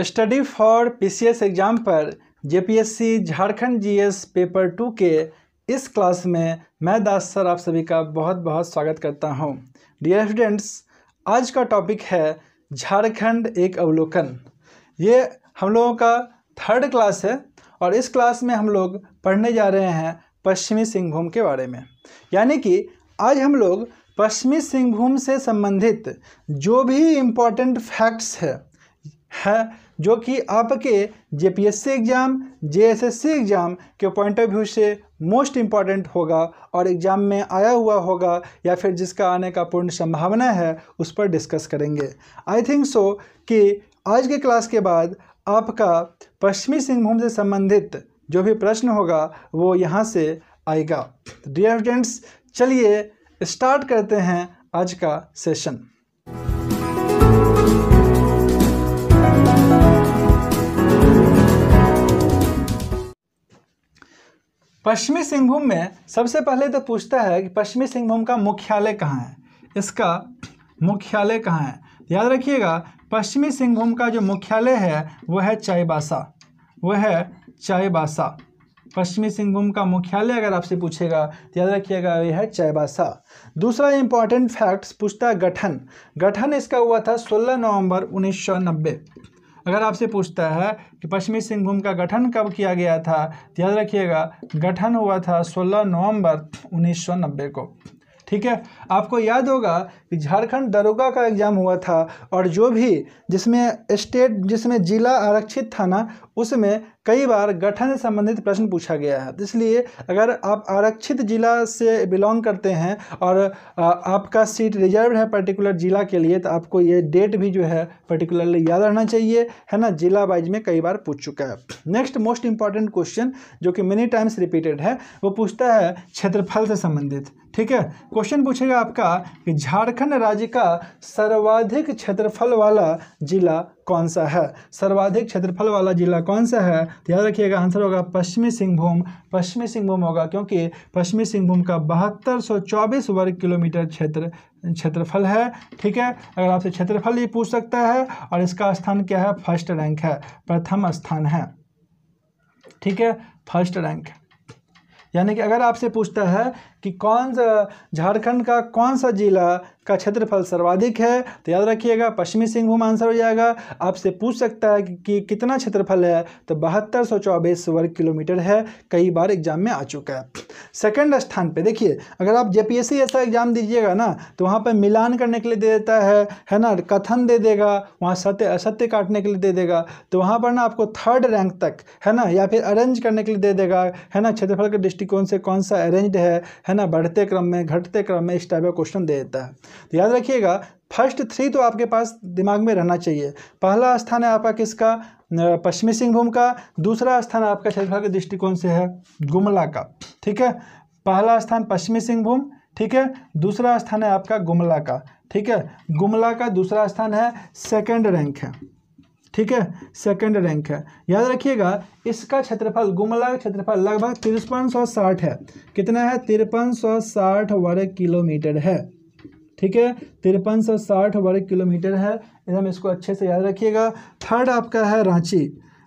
study for PCS exam पर JPSC Jharkhand GS paper two के इस क्लास में मैं दास सर आप सभी का बहुत बहुत स्वागत करता हूं डियर स्टूडेंट्स आज का टॉपिक है झारखंड एक अवलोकन ये हम लोगों का थर्ड क्लास है और इस क्लास में हम लोग पढ़ने जा रहे हैं पश्चिमी सिंहभूम के बारे में यानी कि आज हम लोग पश्चिमी सिंहभूम से संबंधित जो भी इम्पोर्टेंट फैक्ट्स है है जो कि आपके सी एग्ज़ाम सी एग्ज़ाम के पॉइंट ऑफ व्यू से मोस्ट इम्पॉर्टेंट होगा और एग्ज़ाम में आया हुआ होगा या फिर जिसका आने का पूर्ण संभावना है उस पर डिस्कस करेंगे आई थिंक सो कि आज के क्लास के बाद आपका पश्चिमी सिंहभूम से संबंधित जो भी प्रश्न होगा वो यहाँ से आएगा डियर स्टूडेंट्स चलिए स्टार्ट करते हैं आज का सेशन पश्चिमी सिंहभूम में सबसे पहले तो पूछता है कि पश्चिमी सिंहभूम का मुख्यालय कहाँ है इसका मुख्यालय कहाँ है याद रखिएगा पश्चिमी सिंहभूम का जो मुख्यालय है वह है चाईबासा वह है चाईबासा पश्चिमी सिंहभूम का मुख्यालय अगर आपसे पूछेगा तो याद रखिएगा यह है चाईबासा दूसरा इंपॉर्टेंट फैक्ट्स पूछता है गठन गठन इसका हुआ था 16 नवंबर अगर आपसे पूछता है कि पश्चिमी सिंहभूम का गठन कब किया गया था तो याद रखिएगा गठन हुआ था 16 नवंबर 1990 को ठीक है आपको याद होगा कि झारखंड दरोगा का एग्ज़ाम हुआ था और जो भी जिसमें स्टेट जिसमें जिला आरक्षित था ना उसमें कई बार गठन से संबंधित प्रश्न पूछा गया है इसलिए अगर आप आरक्षित ज़िला से बिलोंग करते हैं और आपका सीट रिजर्व है पर्टिकुलर ज़िला के लिए तो आपको ये डेट भी जो है पर्टिकुलरली याद रहना चाहिए है ना ज़िला वाइज में कई बार पूछ चुका है नेक्स्ट मोस्ट इंपॉर्टेंट क्वेश्चन जो कि मेनी टाइम्स रिपीटेड है वो पूछता है क्षेत्रफल से संबंधित ठीक है क्वेश्चन पूछेगा आपका कि झारखंड राज्य का सर्वाधिक क्षेत्रफल वाला जिला कौन सा है सर्वाधिक क्षेत्रफल वाला जिला कौन सा है तो याद रखिएगा आंसर होगा पश्चिमी सिंहभूम पश्चिमी सिंहभूम होगा क्योंकि पश्चिमी सिंहभूम का बहत्तर वर्ग किलोमीटर क्षेत्र क्षेत्रफल है ठीक है अगर आपसे क्षेत्रफल ये पूछ सकता है और इसका स्थान क्या है फर्स्ट रैंक है प्रथम स्थान है ठीक है फर्स्ट रैंक यानी कि अगर आपसे पूछता है कि कौन सा झारखंड का कौन सा जिला का क्षेत्रफल सर्वाधिक है तो याद रखिएगा पश्चिमी सिंहभूम आंसर हो जाएगा आपसे पूछ सकता है कि, कितना क्षेत्रफल है तो बहत्तर सौ चौबीस वर्ग किलोमीटर है कई बार एग्जाम में आ चुका है सेकंड स्थान पे देखिए अगर आप जे ऐसा एग्जाम दीजिएगा ना तो वहाँ पर मिलान करने के लिए दे देता है है ना कथन दे देगा वहाँ सत्य असत्य काटने के लिए दे देगा तो वहाँ पर ना आपको थर्ड रैंक तक है ना या फिर अरेंज करने के लिए दे देगा है ना क्षेत्रफल के दृष्टिकोण से कौन सा अरेंज है है ना बढ़ते क्रम में घटते क्रम में इस टाइप का क्वेश्चन दे देता है तो याद रखिएगा फर्स्ट थ्री तो आपके पास दिमाग में रहना चाहिए पहला स्थान है आपका किसका पश्चिमी सिंहभूम का दूसरा स्थान आपका क्षेत्रफल के दृष्टिकोण से है गुमला का ठीक है पहला स्थान पश्चिमी सिंहभूम ठीक है दूसरा स्थान है आपका गुमला का ठीक है गुमला का दूसरा स्थान है सेकेंड रैंक है ठीक है सेकंड रैंक है याद रखिएगा इसका क्षेत्रफल गुमला का क्षेत्रफल लगभग तिरपन सौ साठ है कितना है तिरपन सौ साठ वर्ग किलोमीटर है ठीक है तिरपन सौ साठ वर्ग किलोमीटर है एकदम इसको अच्छे से याद रखिएगा थर्ड आपका है रांची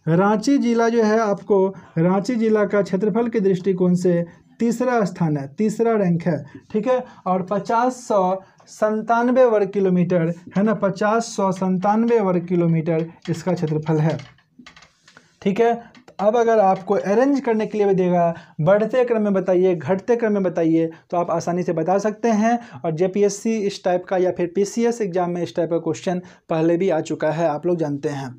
रांची जिला जो है आपको रांची जिला का क्षेत्रफल के दृष्टिकोण से तीसरा स्थान है तीसरा रैंक है ठीक है और पचास सौ संतानवे वर्ग किलोमीटर है ना पचास सौ संतानवे वर्ग किलोमीटर इसका क्षेत्रफल है ठीक है अब अगर आपको अरेंज करने के लिए भी देगा बढ़ते क्रम में बताइए घटते क्रम में बताइए तो आप आसानी से बता सकते हैं और जे इस टाइप का या फिर पी एग्ज़ाम में इस टाइप का क्वेश्चन पहले भी आ चुका है आप लोग जानते हैं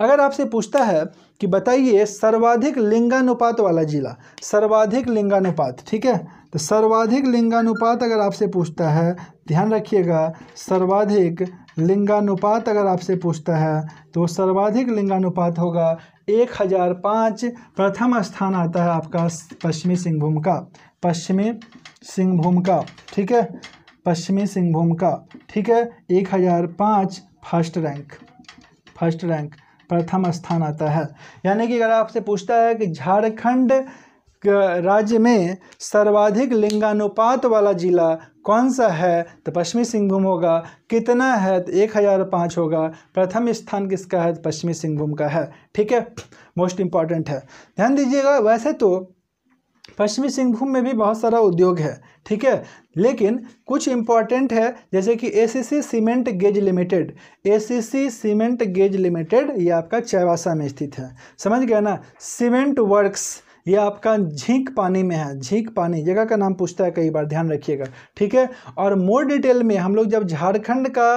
अगर आपसे पूछता है कि बताइए सर्वाधिक लिंगानुपात वाला जिला सर्वाधिक लिंगानुपात ठीक है तो सर्वाधिक लिंगानुपात अगर आपसे पूछता है ध्यान रखिएगा सर्वाधिक लिंगानुपात अगर आपसे पूछता है तो सर्वाधिक लिंगानुपात होगा एक हज़ार पाँच प्रथम स्थान आता है आपका पश्चिमी सिंहभूम का पश्चिमी सिंहभूम का ठीक है पश्चिमी सिंहभूम का ठीक है एक हज़ार पाँच फर्स्ट रैंक फर्स्ट रैंक प्रथम स्थान आता है यानी कि अगर आपसे पूछता है कि झारखंड राज्य में सर्वाधिक लिंगानुपात वाला जिला कौन सा है तो पश्चिमी सिंहभूम होगा कितना है तो एक हज़ार पाँच होगा प्रथम स्थान किसका है तो पश्चिमी सिंहभूम का है ठीक है मोस्ट इम्पॉर्टेंट है ध्यान दीजिएगा वैसे तो पश्चिमी सिंहभूम में भी बहुत सारा उद्योग है ठीक है लेकिन कुछ इम्पॉर्टेंट है जैसे कि एसीसी सीमेंट गेज लिमिटेड एसीसी सीमेंट गेज लिमिटेड ये आपका चैवासा में स्थित है समझ गया ना सीमेंट वर्क्स ये आपका झींक पानी में है झींक पानी जगह का नाम पूछता है कई बार ध्यान रखिएगा ठीक है और मोर डिटेल में हम लोग जब झारखंड का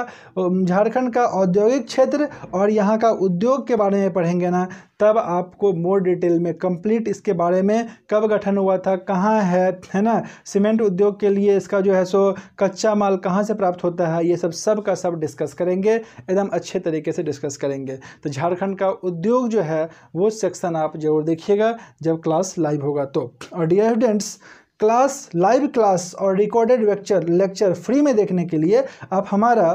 झारखंड का औद्योगिक क्षेत्र और यहाँ का उद्योग के बारे में पढ़ेंगे ना तब आपको मोर डिटेल में कंप्लीट इसके बारे में कब गठन हुआ था कहाँ है है ना सीमेंट उद्योग के लिए इसका जो है सो कच्चा माल कहाँ से प्राप्त होता है ये सब सब का सब डिस्कस करेंगे एकदम अच्छे तरीके से डिस्कस करेंगे तो झारखंड का उद्योग जो है वो सेक्शन आप जरूर देखिएगा जब क्लास लाइव होगा तो और dear students class live class और रिकॉर्डेड लेक्चर लेक्चर फ्री में देखने के लिए आप हमारा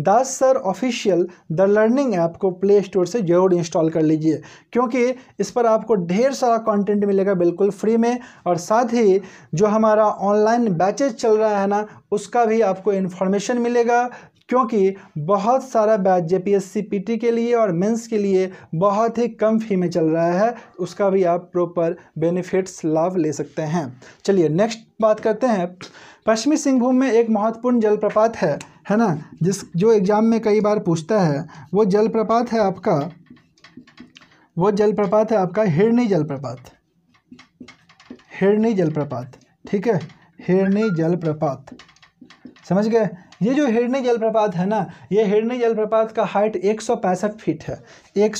Das sir official the learning app को प्ले स्टोर से जरूर इंस्टॉल कर लीजिए क्योंकि इस पर आपको ढेर सारा कंटेंट मिलेगा बिल्कुल फ्री में और साथ ही जो हमारा ऑनलाइन बैचेज चल रहा है ना उसका भी आपको इन्फॉर्मेशन मिलेगा क्योंकि बहुत सारा बैच जे पी के लिए और मेंस के लिए बहुत ही कम फी में चल रहा है उसका भी आप प्रॉपर बेनिफिट्स लाभ ले सकते हैं चलिए नेक्स्ट बात करते हैं पश्चिमी सिंहभूम में एक महत्वपूर्ण जलप्रपात है है ना जिस जो एग्ज़ाम में कई बार पूछता है वो जलप्रपात है आपका वो जलप्रपात है आपका हिरणी जलप्रपात हिरणी जलप्रपात ठीक है हिरणी जलप्रपात समझ गए ये जो हिरणी जलप्रपात है ना ये हिरणी जलप्रपात का हाइट एक फीट है एक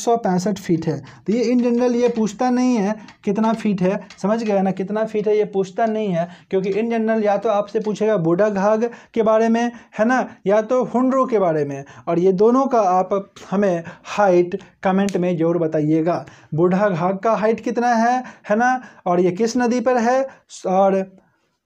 फीट है तो ये इन जनरल ये पूछता नहीं है कितना फीट है समझ गया ना कितना फीट है ये पूछता नहीं है क्योंकि इन जनरल या तो आपसे पूछेगा बूढ़ा घाघ के बारे में है ना या तो हुंडरू के बारे में और ये दोनों का आप हमें हाइट कमेंट में ज़रूर बताइएगा बूढ़ा घाघ का हाइट कितना है है ना और ये किस नदी पर है और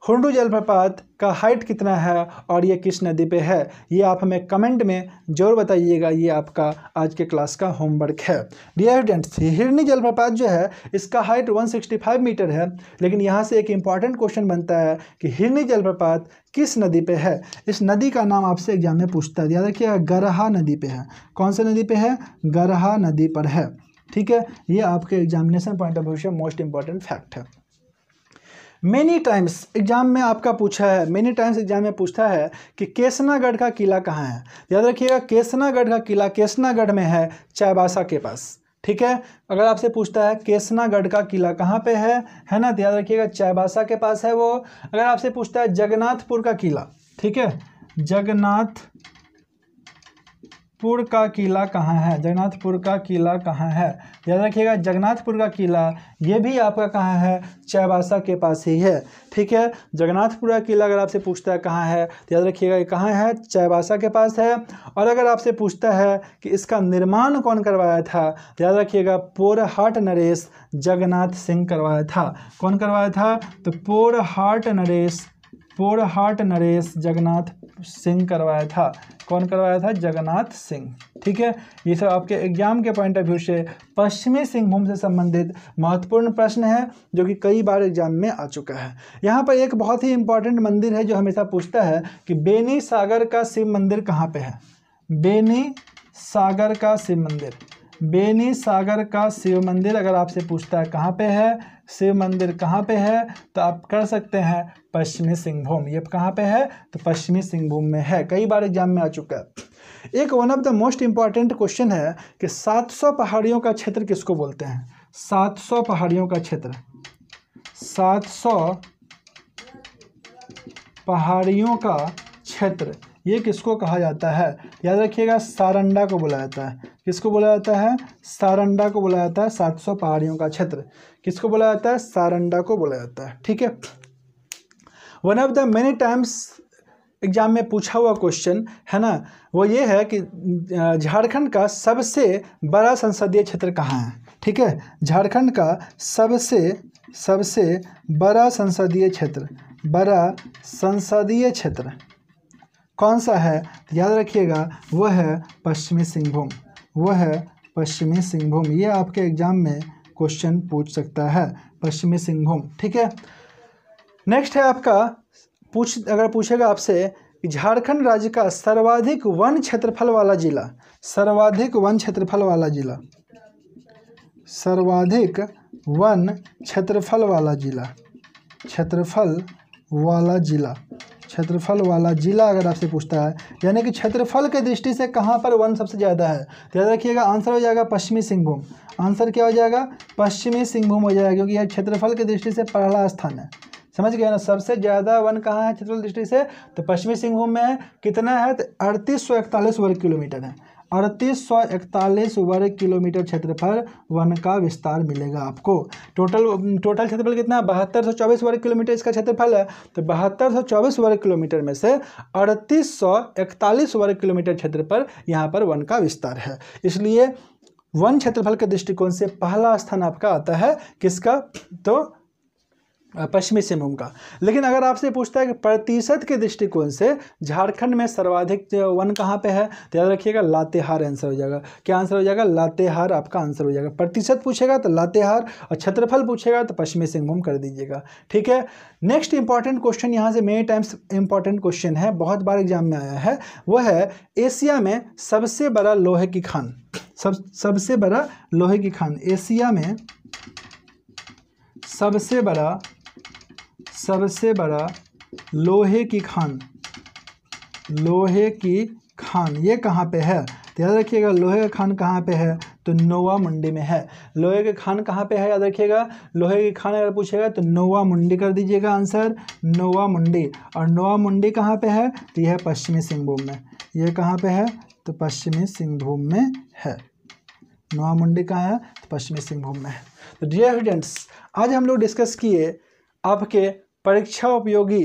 हुडू जलप्रपात का हाइट कितना है और ये किस नदी पे है ये आप हमें कमेंट में जरूर बताइएगा ये आपका आज के क्लास का होमवर्क है डियर स्टूडेंट्स हिरनी जलप्रपात जो है इसका हाइट 165 मीटर है लेकिन यहाँ से एक इम्पॉर्टेंट क्वेश्चन बनता है कि हिरनी जलप्रपात किस नदी पे है इस नदी का नाम आपसे एग्जाम में पूछता है याद रखिएगा गरहा नदी पर है कौन सा नदी पर है गरहा नदी पर है ठीक है ये आपके एग्जामिनेशन पॉइंट ऑफ व्यू से मोस्ट इंपॉर्टेंट फैक्ट है मेनी टाइम्स एग्जाम में आपका पूछा है मेनी टाइम्स एग्जाम में पूछता है कि केसनागढ़ का किला कहाँ है याद रखिएगा केसनागढ़ का किला केसनागढ़ में है चाईबासा के पास ठीक है अगर आपसे पूछता है केसनागढ़ का किला कहाँ पे है है ना तो याद रखिएगा चाईबासा के पास है वो अगर आपसे पूछता है जगन्नाथपुर का किला ठीक है जगन्नाथ जगन्नाथपुर का किला कहाँ है जगन्नाथपुर का किला कहाँ है याद रखिएगा जगन्नाथपुर का किला ये भी आपका कहाँ है चैबासा के पास ही है ठीक है जगन्नाथपुर का किला अगर आपसे पूछता है कहाँ है तो याद रखिएगा ये कहाँ है चैबासा के पास है और अगर आपसे पूछता है कि इसका निर्माण कौन करवाया था तो याद रखिएगा पोरहाट नरेश जगन्नाथ सिंह करवाया था कौन करवाया था तो पोरहाट नरेश पोरहाट नरेश जगन्नाथ सिंह करवाया था कौन करवाया था जगन्नाथ सिंह ठीक है ये सब आपके एग्जाम के पॉइंट ऑफ व्यू से पश्चिमी सिंहभूम से संबंधित महत्वपूर्ण प्रश्न है जो कि कई बार एग्जाम में आ चुका है यहाँ पर एक बहुत ही इंपॉर्टेंट मंदिर है जो हमेशा पूछता है कि बेनी सागर का शिव मंदिर कहाँ पर है बेनी सागर का शिव मंदिर बेनी सागर का शिव मंदिर अगर आपसे पूछता है कहाँ पे है शिव मंदिर कहाँ पे है तो आप कर सकते हैं पश्चिमी सिंहभूम ये कहाँ पे है तो पश्चिमी सिंहभूम में है कई बार एग्जाम में आ चुका है एक one of the most important question है कि 700 पहाड़ियों का क्षेत्र किसको बोलते हैं 700 पहाड़ियों का क्षेत्र 700 पहाड़ियों का क्षेत्र ये किसको कहा जाता है याद रखिएगा सारंडा को बोला जाता है किसको बोला जाता है सारंडा को बोला जाता है सात सौ पहाड़ियों का क्षेत्र किसको बोला जाता है सारंडा को बोला जाता है ठीक है one of the many times exam में पूछा हुआ क्वेश्चन है ना वो ये है कि झारखंड का सबसे बड़ा संसदीय क्षेत्र कहाँ है ठीक है झारखंड का सबसे सबसे बड़ा संसदीय क्षेत्र बड़ा संसदीय क्षेत्र कौन सा है याद रखिएगा वह है पश्चिमी सिंहभूम वह है पश्चिमी सिंहभूम ये आपके एग्जाम में क्वेश्चन पूछ सकता है पश्चिमी सिंहभूम ठीक है नेक्स्ट है आपका पूछ अगर पूछेगा आपसे झारखंड राज्य का सर्वाधिक वन क्षेत्रफल वाला जिला सर्वाधिक वन क्षेत्रफल वाला जिला सर्वाधिक वन क्षेत्रफल वाला जिला क्षेत्रफल वाला जिला क्षेत्रफल वाला जिला अगर आपसे पूछता है यानी कि क्षेत्रफल के दृष्टि से कहाँ पर वन सबसे ज़्यादा है तो याद रखिएगा आंसर हो जाएगा पश्चिमी सिंहभूम आंसर क्या हो जाएगा पश्चिमी सिंहभूम हो जाएगा क्योंकि यह क्षेत्रफल की दृष्टि से पहला स्थान है समझ गए ना सबसे ज़्यादा वन कहाँ है क्षेत्रफल दृष्टि से तो पश्चिमी सिंहभूम में है कितना है तो अड़तीस वर्ग किलोमीटर है अड़तीस सौ इकतालीस वर्ग किलोमीटर क्षेत्रफल वन का विस्तार मिलेगा आपको टोटल टोटल क्षेत्रफल कितना है बहत्तर सौ चौबीस वर्ग किलोमीटर इसका क्षेत्रफल है तो बहत्तर सौ चौबीस वर्ग किलोमीटर में से अड़तीस सौ इकतालीस वर्ग किलोमीटर क्षेत्र पर यहाँ पर वन का विस्तार है इसलिए वन क्षेत्रफल के दृष्टिकोण से पहला स्थान आपका आता है किसका तो पश्चिमी सिंहभूम का लेकिन अगर आपसे पूछता है कि प्रतिशत के दृष्टिकोण से झारखंड में सर्वाधिक वन कहाँ पे है तो याद रखिएगा लातेहार आंसर हो जाएगा क्या आंसर हो जाएगा लातेहार आपका आंसर हो जाएगा प्रतिशत पूछेगा तो लातेहार और क्षेत्रफल पूछेगा तो पश्चिमी सिंहभूम कर दीजिएगा ठीक है नेक्स्ट इंपॉर्टेंट क्वेश्चन यहाँ से मेनी टाइम्स इंपॉर्टेंट क्वेश्चन है बहुत बार एग्जाम में आया है वह है एशिया में सबसे बड़ा लोहे की खान सब सबसे बड़ा लोहे की खान एशिया में सबसे बड़ा सबसे बड़ा लोहे की खान लोहे की खान ये कहाँ पे है याद रखिएगा लोहे का खान कहाँ पे है तो नोवा मंडी में है लोहे के खान कहाँ पे है याद रखिएगा लोहे की खान अगर पूछेगा तो नोवा मंडी कर दीजिएगा आंसर नोवा मंडी और नोवा मंडी कहाँ पे है तो यह पश्चिमी सिंहभूम में यह कहाँ पे है तो पश्चिमी सिंहभूम में है नोवा मंडी कहाँ है तो पश्चिमी सिंहभूम में है तो डियर स्टूडेंट्स आज हम लोग डिस्कस किए आपके परीक्षा उपयोगी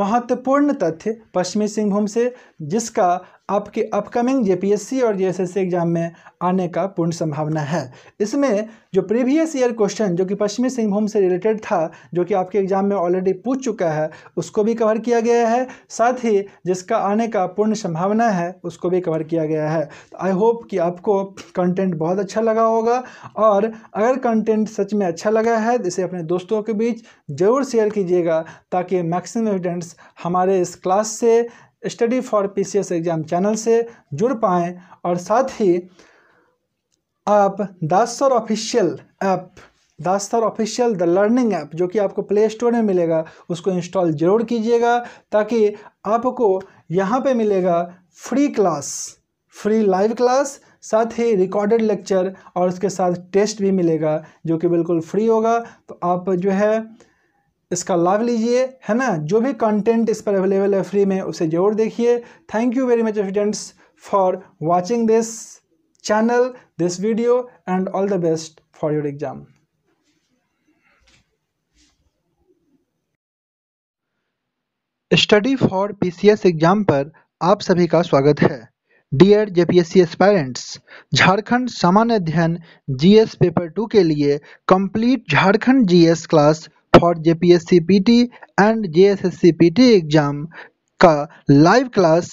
महत्वपूर्ण तथ्य पश्चिमी सिंहभूम से जिसका आपके अपकमिंग जेपीएससी और जेएसएससी एग्ज़ाम में आने का पूर्ण संभावना है इसमें जो प्रीवियस ईयर क्वेश्चन जो कि पश्चिमी सिंहभूम से रिलेटेड था जो कि आपके एग्ज़ाम में ऑलरेडी पूछ चुका है उसको भी कवर किया गया है साथ ही जिसका आने का पूर्ण संभावना है उसको भी कवर किया गया है तो आई होप कि आपको कंटेंट बहुत अच्छा लगा होगा और अगर कंटेंट सच में अच्छा लगा है तो इसे अपने दोस्तों के बीच ज़रूर शेयर कीजिएगा ताकि मैक्सिमम स्टूडेंट्स हमारे इस क्लास से study for PCS exam channel से जुड़ पाएँ और साथ ही आप Das sir official app Das sir official the learning app जो कि आपको प्ले स्टोर में मिलेगा उसको इंस्टॉल ज़रूर कीजिएगा ताकि आपको यहाँ पे मिलेगा free class free live class साथ ही रिकॉर्डेड लेक्चर और उसके साथ टेस्ट भी मिलेगा जो कि बिल्कुल फ्री होगा तो आप जो है इसका लाभ लीजिए है ना जो भी कंटेंट इस पर अवेलेबल है फ्री में उसे ज़रूर देखिए thank you very much students for watching this channel this video and all the best for your exam study for PCS exam पर आप सभी का स्वागत है डियर जेपीएससी एस्पायरेंट्स झारखंड सामान्य अध्ययन जीएस पेपर टू के लिए complete Jharkhand GS class for JPSC PT and JSSC PT exam का लाइव क्लास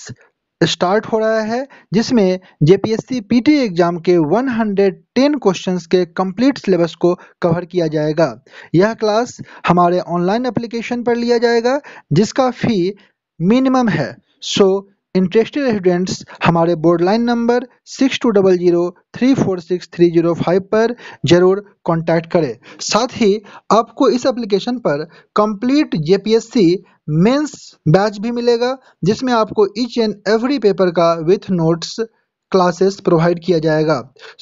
स्टार्ट हो रहा है जिसमें जेपीएससी पीटी एग्जाम के 110 क्वेश्चंस के कंप्लीट सिलेबस को कवर किया जाएगा यह क्लास हमारे ऑनलाइन एप्लीकेशन पर लिया जाएगा जिसका फी मिनिमम है सो इंटरेस्टेड स्टूडेंट्स हमारे बोर्डलाइन number six two double zero three four six three zero five पर ज़रूर कांटेक्ट करें साथ ही आपको इस एप्लीकेशन पर कंप्लीट जेपीएससी मेंस बैच भी मिलेगा जिसमें आपको ईच एंड एवरी पेपर का विथ नोट्स क्लासेस प्रोवाइड किया जाएगा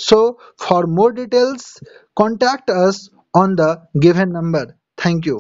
so for more details contact us on the given number thank you